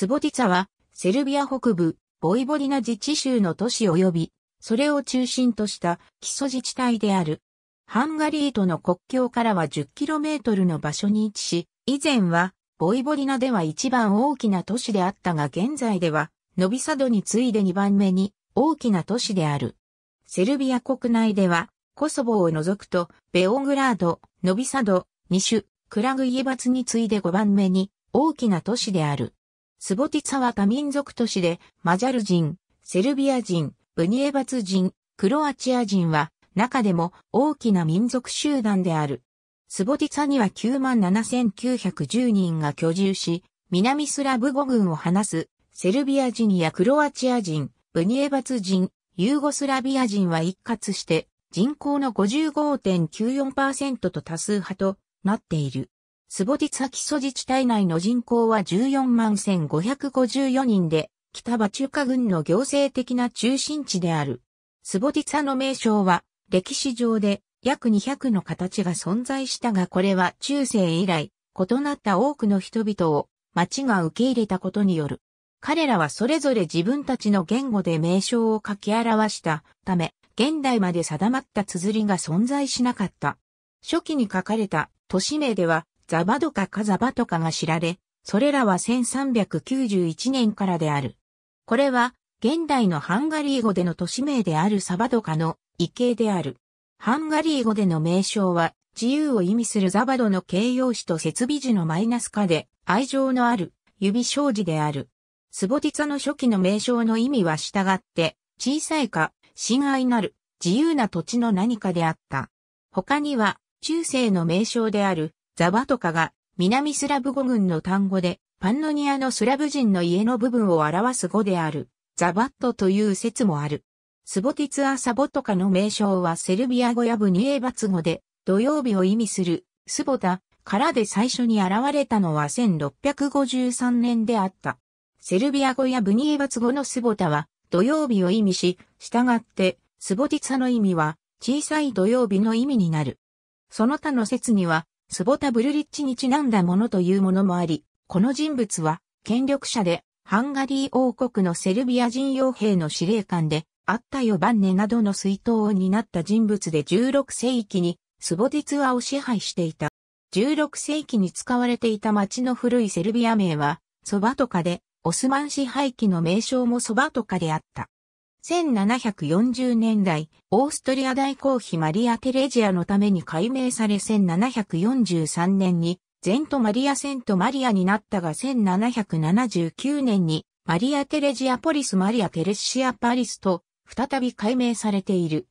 スボティツァは、セルビア北部、ボイボリナ自治州の都市及び、それを中心とした基礎自治体である。ハンガリーとの国境からは 10km の場所に位置し、以前は、ボイボリナでは一番大きな都市であったが現在では、ノビサドに次いで2番目に大きな都市である。セルビア国内では、コソボを除くと、ベオグラード、ノビサド、ニシュ、クラグイエバツに次いで5番目に大きな都市である。スボティツァは多民族都市で、マジャル人、セルビア人、ブニエバツ人、クロアチア人は、中でも大きな民族集団である。スボティツァには97,910人が居住し、南スラブ語群を話す、セルビア人やクロアチア人、ブニエバツ人、ユーゴスラビア人は一括して、人口の55.94%と多数派となっている。スボディツァ基礎自治体内の人口は14万1554人で、北バチュカの行政的な中心地である。スボディツァの名称は、歴史上で約200の形が存在したがこれは中世以来、異なった多くの人々を町が受け入れたことによる。彼らはそれぞれ自分たちの言語で名称を書き表したため、現代まで定まった綴りが存在しなかった。初期に書かれた都市名では、ザバドカかザバトカが知られ、それらは1391年からである。これは、現代のハンガリー語での都市名であるサバドカの異形である。ハンガリー語での名称は、自由を意味するザバドの形容詞と設備時のマイナス化で、愛情のある、指障子である。スボティツァの初期の名称の意味は従って、小さいか、親愛なる、自由な土地の何かであった。他には、中世の名称である、ザバトカが南スラブ語群の単語でパンノニアのスラブ人の家の部分を表す語であるザバットという説もある。スボティツア・サボトカの名称はセルビア語やブニエバツ語で土曜日を意味するスボタからで最初に現れたのは1653年であった。セルビア語やブニエバツ語のスボタは土曜日を意味し、従ってスボティツアの意味は小さい土曜日の意味になる。その他の説にはスボタ・ブルリッチにちなんだものというものもあり、この人物は、権力者で、ハンガリー王国のセルビア人傭兵の司令官で、あったヨバンネなどの水筒を担った人物で16世紀に、スボティツアを支配していた。16世紀に使われていた町の古いセルビア名は、ソバトカで、オスマン支配期の名称もソバトカであった。1740年代、オーストリア大公妃マリア・テレジアのために改名され1743年に、ゼント・マリア・セント・マリアになったが1779年に、マリア・テレジア・ポリス・マリア・テレシア・パリスと、再び改名されている。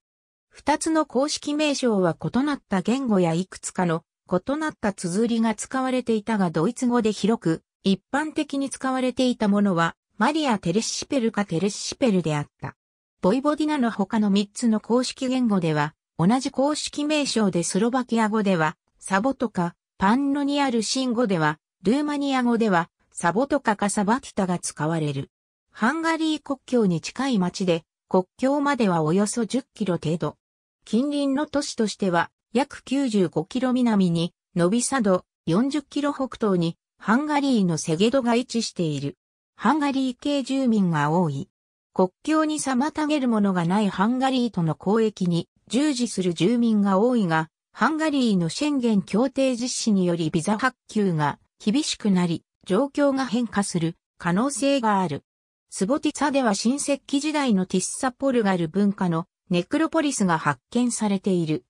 二つの公式名称は異なった言語やいくつかの異なった綴りが使われていたがドイツ語で広く一般的に使われていたものはマリア・テレシペルかテレシペルであった。ボイボディナの他の3つの公式言語では、同じ公式名称でスロバキア語では、サボトカ、パンノニアルシン語では、ルーマニア語では、サボトカかサバティタが使われる。ハンガリー国境に近い町で、国境まではおよそ10キロ程度。近隣の都市としては、約95キロ南に、ノビサド、40キロ北東に、ハンガリーのセゲドが位置している。ハンガリー系住民が多い。国境に妨げるものがないハンガリーとの交易に従事する住民が多いが、ハンガリーの宣言協定実施によりビザ発給が厳しくなり、状況が変化する可能性がある。スボティツァでは新石器時代のティッサポルガル文化のネクロポリスが発見されている。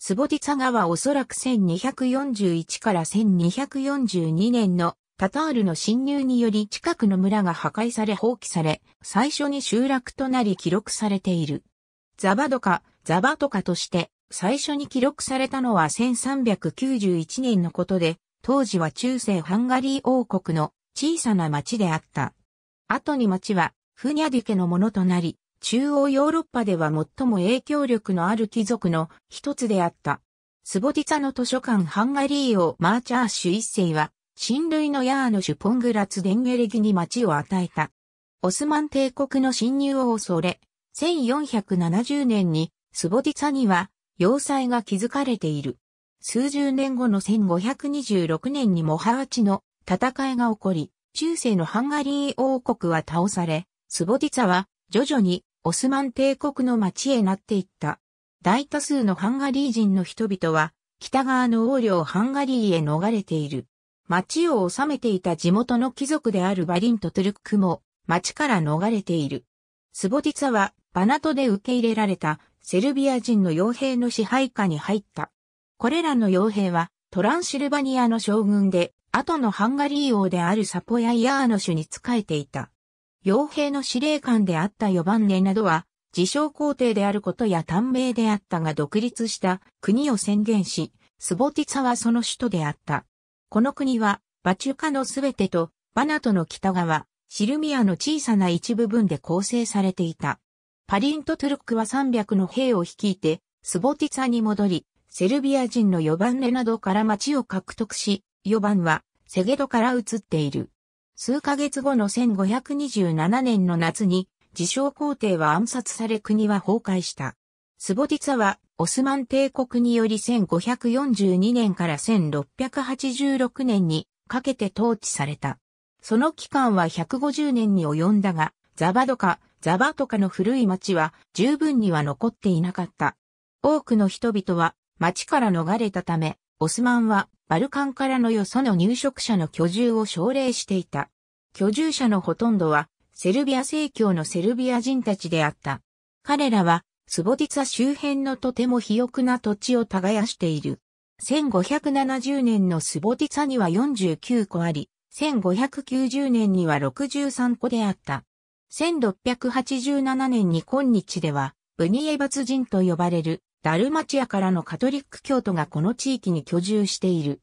スボティツァ川はおそらく1241から1242年のタタールの侵入により近くの村が破壊され放棄され、最初に集落となり記録されている。ザバドカ、ザバトカとして最初に記録されたのは1391年のことで、当時は中世ハンガリー王国の小さな町であった。後に町はフニャディケのものとなり、中央ヨーロッパでは最も影響力のある貴族の一つであった。スボディツァの図書館ハンガリー王マーチャーシュ一世は親類のヤーノシュ・ポングラツ・デンゲレギに町を与えた。オスマン帝国の侵入を恐れ、1470年にスボディツァには要塞が築かれている。数十年後の1526年にモハーチの戦いが起こり、中世のハンガリー王国は倒され、スボディツァは徐々にオスマン帝国の町へなっていった。大多数のハンガリー人の人々は北側の王領ハンガリーへ逃れている。町を治めていた地元の貴族であるバリンとトゥルックも町から逃れている。スボティツァはバナトで受け入れられたセルビア人の傭兵の支配下に入った。これらの傭兵はトランシルバニアの将軍で、後のハンガリー王であるサポヤイアーノシに仕えていた。傭兵の司令官であったヨバンネなどは、自称皇帝であることや短命であったが独立した国を宣言し、スボティツァはその首都であった。この国は、バチュカのすべてと、バナトの北側、シルミアの小さな一部分で構成されていた。パリント・トゥルックは300の兵を率いて、スボティツァに戻り、セルビア人の4番目などから町を獲得し、4番は、セゲドから移っている。数ヶ月後の1527年の夏に、自称皇帝は暗殺され国は崩壊した。スボティツァは、オスマン帝国により1542年から1686年にかけて統治された。その期間は150年に及んだが、ザバドカ、ザバトカの古い町は十分には残っていなかった。多くの人々は町から逃れたため、オスマンはバルカンからのよその入植者の居住を奨励していた。居住者のほとんどはセルビア正教のセルビア人たちであった。彼らは坪ティツァ周辺のとても肥沃な土地を耕している。1570年のスボティツァには49個あり、1590年には63個であった。1687年に今日では、ブニエバツ人と呼ばれるダルマチアからのカトリック教徒がこの地域に居住している。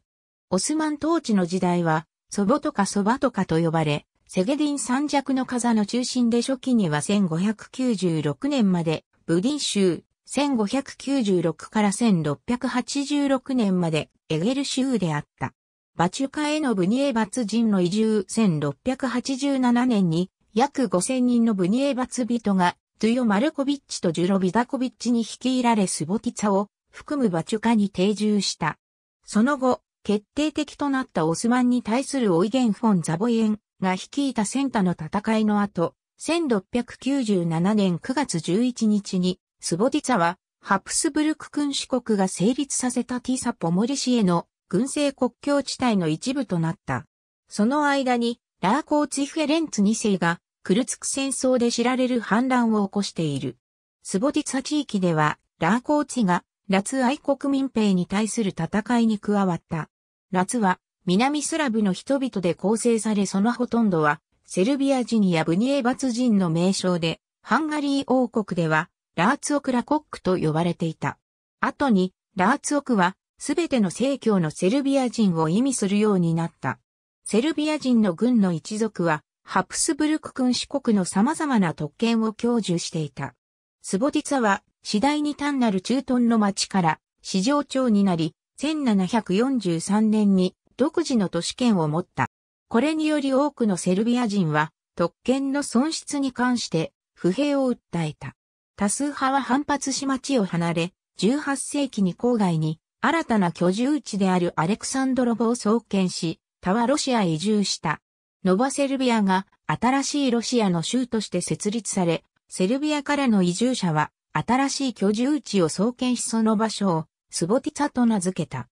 オスマン統治の時代は、祖母とか祖母とかと呼ばれ、セゲディン三尺の風の中心で初期には1596年までブディン州、1596から1686年までエゲル州であった。バチュカへのブニエバツ人の移住1687年に約5000人のブニエバツ人がトゥヨ・マルコビッチとジュロ・ビザコビッチに率いられスボティツァを含むバチュカに定住した。その後、決定的となったオスマンに対するオイゲン・フォン・ザボエンが率いたセンタの戦いの後、1697年9月11日に、スボディツァは、ハプスブルク君主国が成立させたティサポモリ市への軍政国境地帯の一部となった。その間に、ラーコーツィフェレンツ2世が、クルツク戦争で知られる反乱を起こしている。スボディツァ地域では、ラーコーツィが、ラツ愛国民兵に対する戦いに加わった。ラツは、南スラブの人々で構成されそのほとんどは、セルビア人やブニエバツ人の名称で、ハンガリー王国では、ラーツオクラコックと呼ばれていた。後に、ラーツオクは、すべての正教のセルビア人を意味するようになった。セルビア人の軍の一族は、ハプスブルク君四国の様々な特権を享受していた。スボティツァは、次第に単なる中東の町から、市場長になり、1743年に独自の都市圏を持った。これにより多くのセルビア人は特権の損失に関して不平を訴えた。多数派は反発し町を離れ、18世紀に郊外に新たな居住地であるアレクサンドロボを創建し、他はロシアへ移住した。ノバセルビアが新しいロシアの州として設立され、セルビアからの移住者は新しい居住地を創建しその場所をスボティツァと名付けた。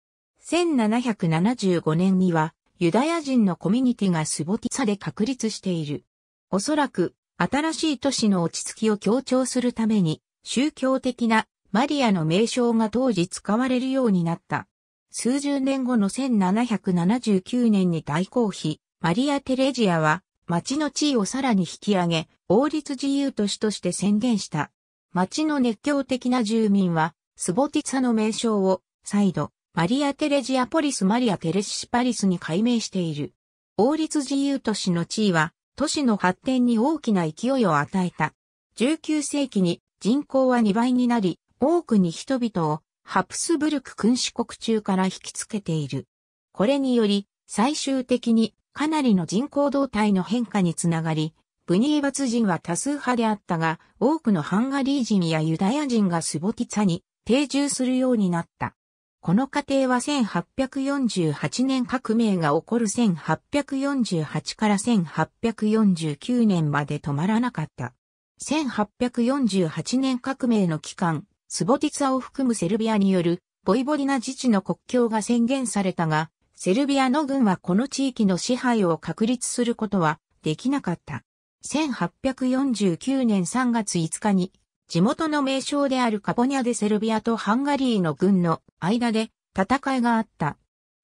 1775年にはユダヤ人のコミュニティがスボティサで確立している。おそらく、新しい都市の落ち着きを強調するために、宗教的なマリアの名称が当時使われるようになった。数十年後の1779年に大公妃、マリア・テレジアは、町の地位をさらに引き上げ、王立自由都市として宣言した。町の熱狂的な住民は、スボティツァの名称を再度マリア・テレジアポリス・マリア・テレシパリスに改名している。王立自由都市の地位は、都市の発展に大きな勢いを与えた。19世紀に人口は2倍になり、多くに人々をハプスブルク君主国中から引きつけている。これにより、最終的にかなりの人口動態の変化につながり、ブニーバツ人は多数派であったが、多くのハンガリー人やユダヤ人がスボティツァに定住するようになった。この過程は1848年革命が起こる1848から1849年まで止まらなかった。1848年革命の期間、スボティツァを含むセルビアによるボイボリナ自治の国境が宣言されたが、セルビアの軍はこの地域の支配を確立することはできなかった。1849年3月5日に地元の名称であるカポニャでセルビアとハンガリーの軍の間で戦いがあった。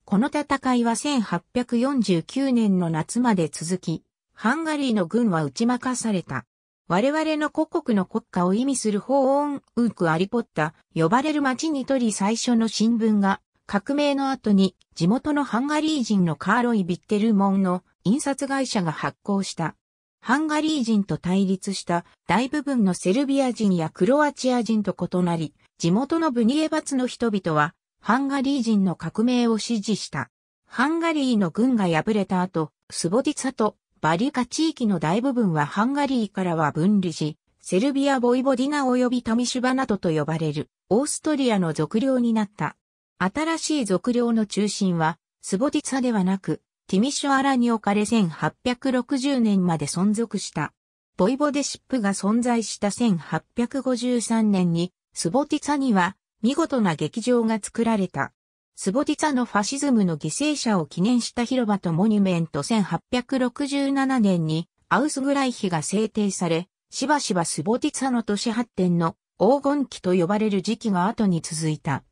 この戦いは1849年の夏まで続き、ハンガリーの軍は打ち負かされた。我々の故国の国家を意味する法音ウーク・アリポッタ、呼ばれる町にとり最初の新聞が、革命の後に地元のハンガリー人のカーロイ・ビッテルモンの印刷会社が発行したハンガリー人と対立した大部分のセルビア人やクロアチア人と異なり、地元のブニエバツの人々は、ハンガリー人の革命を支持した。ハンガリーの軍が敗れた後、スボディツァとバリカ地域の大部分はハンガリーからは分離し、セルビア・ボイボディナ及びタミシュバなどと呼ばれる、オーストリアの属領になった。新しい属領の中心は、スボディツァではなく、ティミシュアラに置かれ1860年まで存続した。ボイボデシップが存在した1853年に、スボティツァには見事な劇場が作られた。スボティツァのファシズムの犠牲者を記念した広場とモニュメント1867年にアウスグライヒが制定され、しばしばスボティツァの都市発展の黄金期と呼ばれる時期が後に続いた。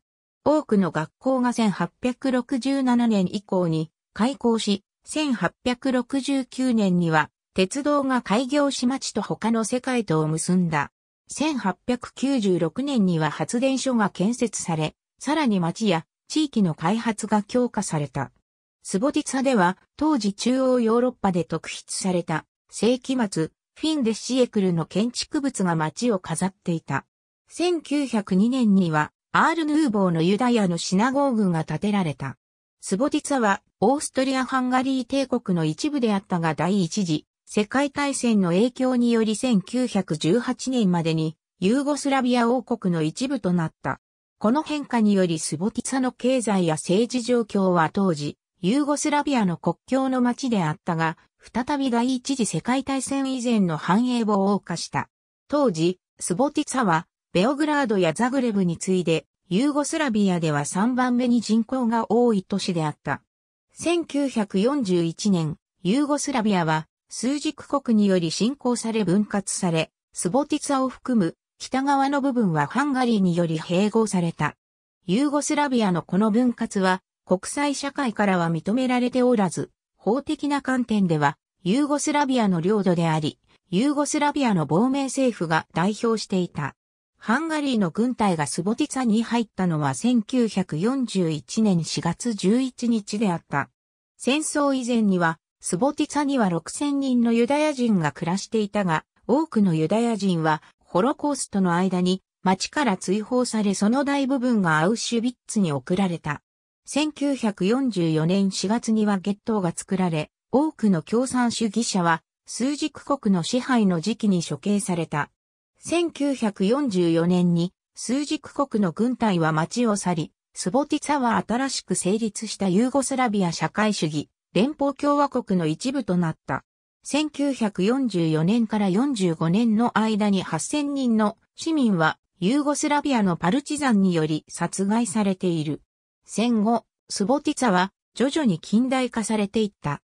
多くの学校が1867年以降に開港し、1869年には鉄道が開業し町と他の世界とを結んだ。1896年には発電所が建設され、さらに町や地域の開発が強化された。スボティツァでは当時中央ヨーロッパで特筆された世紀末フィンデシエクルの建築物が町を飾っていた。1902年にはアール・ヌーボーのユダヤのシナゴーグが建てられた。スボティツァは、オーストリア・ハンガリー帝国の一部であったが第一次世界大戦の影響により1918年までにユーゴスラビア王国の一部となった。この変化によりスボティツァの経済や政治状況は当時、ユーゴスラビアの国境の町であったが、再び第一次世界大戦以前の繁栄を謳歌した。当時、スボティツァは、ベオグラードやザグレブに次いで、ユーゴスラビアでは3番目に人口が多い都市であった。1941年、ユーゴスラビアは数軸国により侵攻され分割され、スボティツァを含む北側の部分はハンガリーにより併合された。ユーゴスラビアのこの分割は国際社会からは認められておらず、法的な観点ではユーゴスラビアの領土であり、ユーゴスラビアの亡命政府が代表していた。ハンガリーの軍隊がスボティツァに入ったのは1941年4月11日であった。戦争以前には、スボティツァには6000人のユダヤ人が暮らしていたが、多くのユダヤ人は、ホロコーストの間に町から追放されその大部分がアウシュビッツに送られた。1944年4月には月頭が作られ、多くの共産主義者は、数軸国の支配の時期に処刑された。1944年に枢軸国の軍隊は町を去り、スボティツァは新しく成立したユーゴスラビア社会主義連邦共和国の一部となった。1944年から45年の間に8000人の市民はユーゴスラビアのパルチザンにより殺害されている。戦後、スボティツァは徐々に近代化されていった。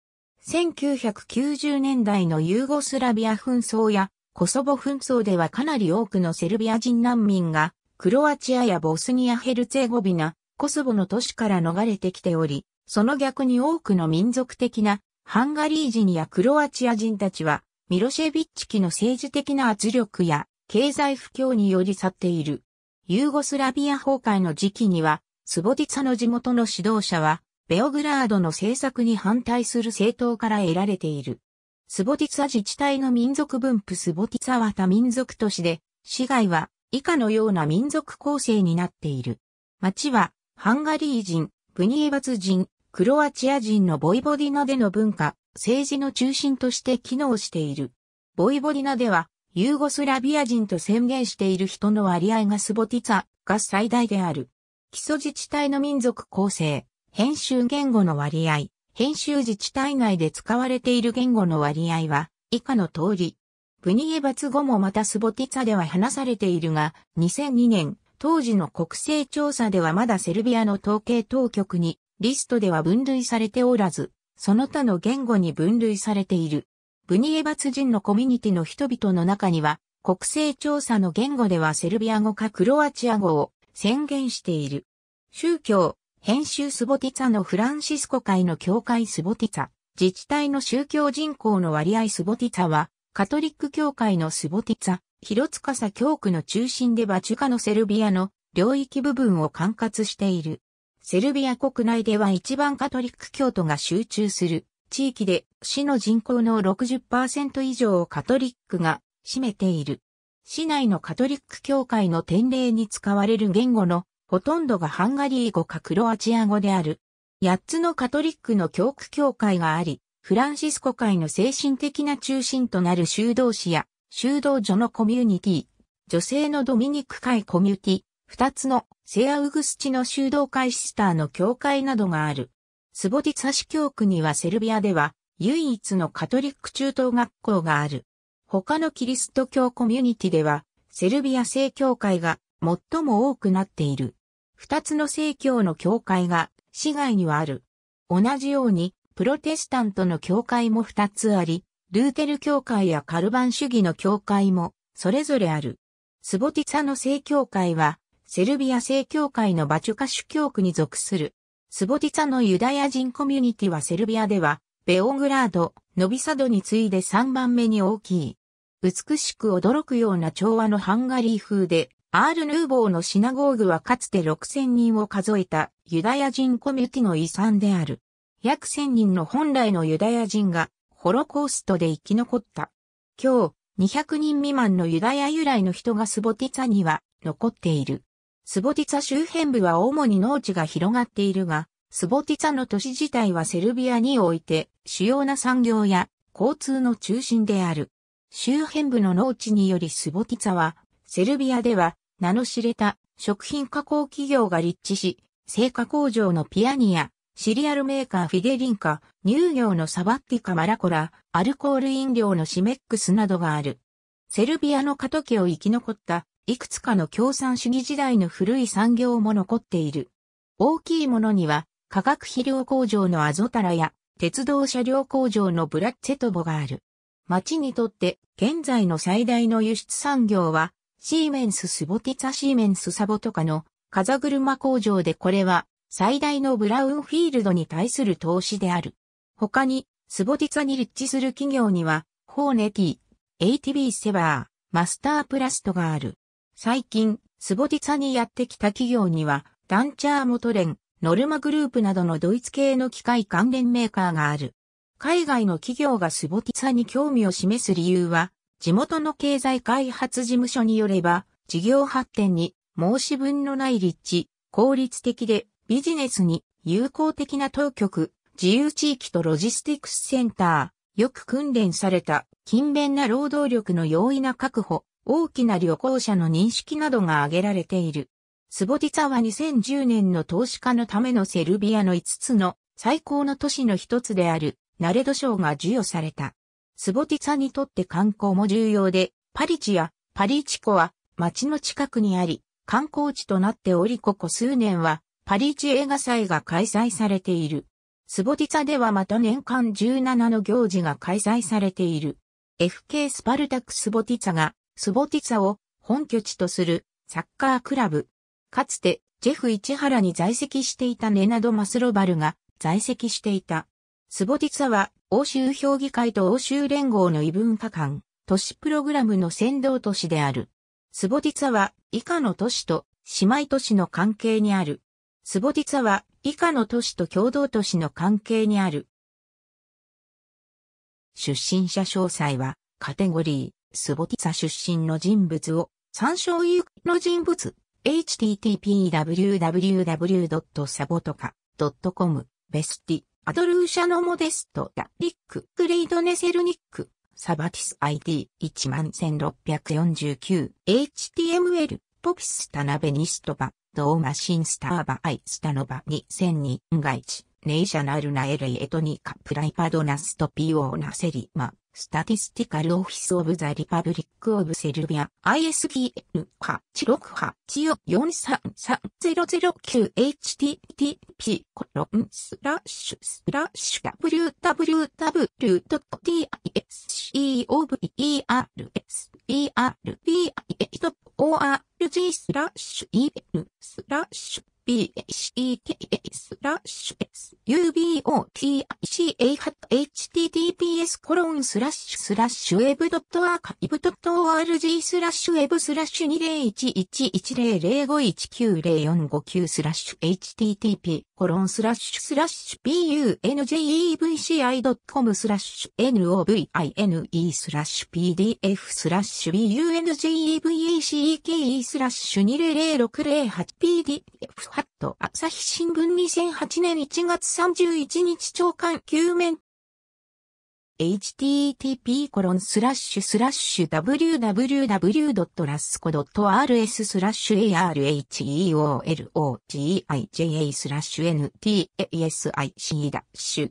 1990年代のユーゴスラビア紛争やコソボ紛争ではかなり多くのセルビア人難民が、クロアチアやボスニア・ヘルツェゴビナ、コソボの都市から逃れてきており、その逆に多くの民族的なハンガリー人やクロアチア人たちは、ミロシェビッチ期の政治的な圧力や経済不況により去っている。ユーゴスラビア崩壊の時期には、スボディツァの地元の指導者は、ベオグラードの政策に反対する政党から得られている。スボティツァ自治体の民族分布スボティツァは他民族都市で、市街は以下のような民族構成になっている。町は、ハンガリー人、プニエバツ人、クロアチア人のボイボディナでの文化、政治の中心として機能している。ボイボディナでは、ユーゴスラビア人と宣言している人の割合がスボティツァが最大である。基礎自治体の民族構成、編集言語の割合、編集自治体内で使われている言語の割合は以下の通り。ブニエバツ語もまたスボティツァでは話されているが、2002年、当時の国勢調査ではまだセルビアの統計当局にリストでは分類されておらず、その他の言語に分類されている。ブニエバツ人のコミュニティの人々の中には、国勢調査の言語ではセルビア語かクロアチア語を宣言している。宗教、編集スボティツァのフランシスコ会の教会スボティツァ、自治体の宗教人口の割合スボティツァは、カトリック教会のスボティツァ、広司教区の中心でバチュカのセルビアの領域部分を管轄している。セルビア国内では一番カトリック教徒が集中する地域で、市の人口の60%以上をカトリックが占めている。市内のカトリック教会の典礼に使われる言語のほとんどがハンガリー語かクロアチア語である。8つのカトリックの教区教会があり、フランシスコ会の精神的な中心となる修道士や修道所のコミュニティ、女性のドミニク会コミュニティ、2つのセアウグスチの修道会シスターの教会などがある。スボディツァ市教区にはセルビアでは唯一のカトリック中等学校がある。他のキリスト教コミュニティではセルビア正教会が最も多くなっている。二つの正教の教会が市外にはある。同じように、プロテスタントの教会も二つあり、ルーテル教会やカルバン主義の教会もそれぞれある。スボティツァの正教会は、セルビア正教会のバチュカ主教区に属する。スボティツァのユダヤ人コミュニティはセルビアでは、ベオグラード、ノビサドに次いで3番目に大きい。美しく驚くような調和のハンガリー風で、アール・ヌーボーのシナゴーグはかつて6000人を数えたユダヤ人コミュニティの遺産である。約1000人の本来のユダヤ人がホロコーストで生き残った。今日、200人未満のユダヤ由来の人がスボティツァには残っている。スボティツァ周辺部は主に農地が広がっているが、スボティツァの都市自体はセルビアにおいて主要な産業や交通の中心である。周辺部の農地によりスボティツァは、セルビアでは名の知れた食品加工企業が立地し、製菓工場のピアニア、シリアルメーカーフィデリンカ、乳業のサバッティカマラコラ、アルコール飲料のシメックスなどがある。セルビアの過渡期を生き残ったいくつかの共産主義時代の古い産業も残っている。大きいものには化学肥料工場のアゾタラや鉄道車両工場のブラッツェトボがある。町にとって現在の最大の輸出産業はシーメンススボティツァシーメンスサボトカの風車工場でこれは最大のブラウンフィールドに対する投資である。他に、スボティツァに立地する企業には、ホーネティ、ATB セバー、マスタープラストがある。最近、スボティツァにやってきた企業には、ダンチャーモトレン、ノルマグループなどのドイツ系の機械関連メーカーがある。海外の企業がスボティツァに興味を示す理由は、地元の経済開発事務所によれば、事業発展に申し分のない立地、効率的でビジネスに友好的な当局、自由地域とロジスティクスセンター、よく訓練された勤勉な労働力の容易な確保、大きな旅行者の認識などが挙げられている。スボティツァは2010年の投資家のためのセルビアの5つの最高の都市の一つであるナレド賞が授与された。スボティツァにとって観光も重要で、パリチやパリチコは街の近くにあり、観光地となっておりここ数年はパリチ映画祭が開催されている。スボティツァではまた年間17の行事が開催されている。FK スパルタクスボティツァがスボティツァを本拠地とするサッカークラブ。かつてジェフ市原に在籍していたネナド・マスロバルが在籍していた。スボティツァは欧州評議会と欧州連合の異文化間、都市プログラムの先導都市である。スボティツァは以下の都市と姉妹都市の関係にある。スボティツァは以下の都市と共同都市の関係にある。出身者詳細はカテゴリー、スボティツァ出身の人物を参照有の人物、http://www.sabotoka.com、ベスティ。アドルーシャノモデストダリック、グレイドネセルニック、サバティス ID11649、HTML、ポピスタナベニストバ、ドーマシンスターバアイスタノバ2002外地、ネイシャナルナエレイ・エトニカプライパドナストピオーナセリマ。Statistical Office of the Republic of Serbia ISBN 8 6 8 4 3 3 0 0 9 h t t p コロンスラッシュスラッシュ w w w d i s c o v e r s e r b i o r g スラッシュ e スラッシュ h e t a s スラッシュ ubotich.https コロンスラッシュスラッシュウェブドットアーカイブドット org スラッシュウェブスラッシュ20111005190459スラッシュ http コロンスラッシュスラッシュ bunjevci.com スラッシュ novine スラッシュ pdf スラッシュ bunjevece スラッシュ20060 8 pdf ハット朝日新聞2008年1月31日長官9面 http コロンスラッシュスラッシュ www.rasco.rs スラッシュ arheologija スラッシュ n t a s i c ダッシュ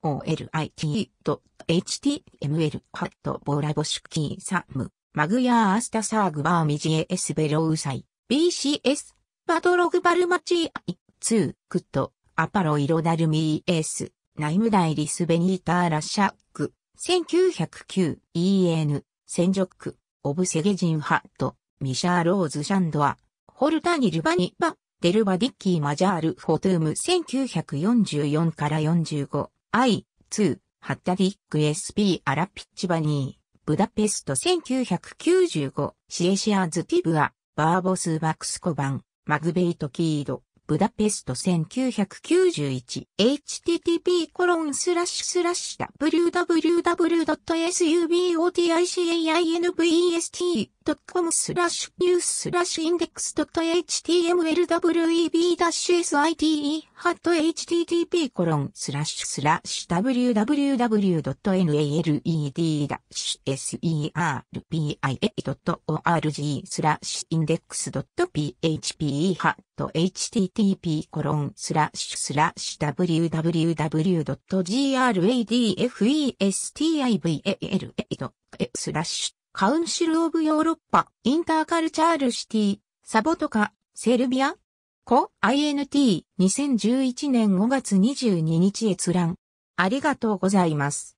eneolit.html ハットボーラボシュキーサムマグヤーアスタサーグバーミジエスベロウサイ BCS パドログバルマチーアイ、ツー、クット、アパロイロダルミーエース、ナイムダイリスベニーターラシャック、1909、EN、センジョック、オブセゲジンハット、ミシャーローズシャンドア、ホルタニルバニバ、デルバディッキーマジャールフォトゥーム1944から45、I、ー、ハッタディック SP アラピッチバニー、ブダペスト1995、シエシアーズティブア、バーボスバクスコバン、マグベイトキード、ブダペスト 1991http コロンスラッシュスラッシュ www.suboticainvest w w w w e c o m スラッシュニューススラッシュインデックス .htmlweb-site ハット http コロンスラッシュスラッシュ www.naled-serpi.org スラッシュインデックス .php ハット http コロンスラッシュスラッシュ www.gradfestival スラッシュカウンシル・オブ・ヨーロッパ・インターカルチャール・シティ、サボトカ、セルビアコ INT2011 年5月22日閲覧。ありがとうございます。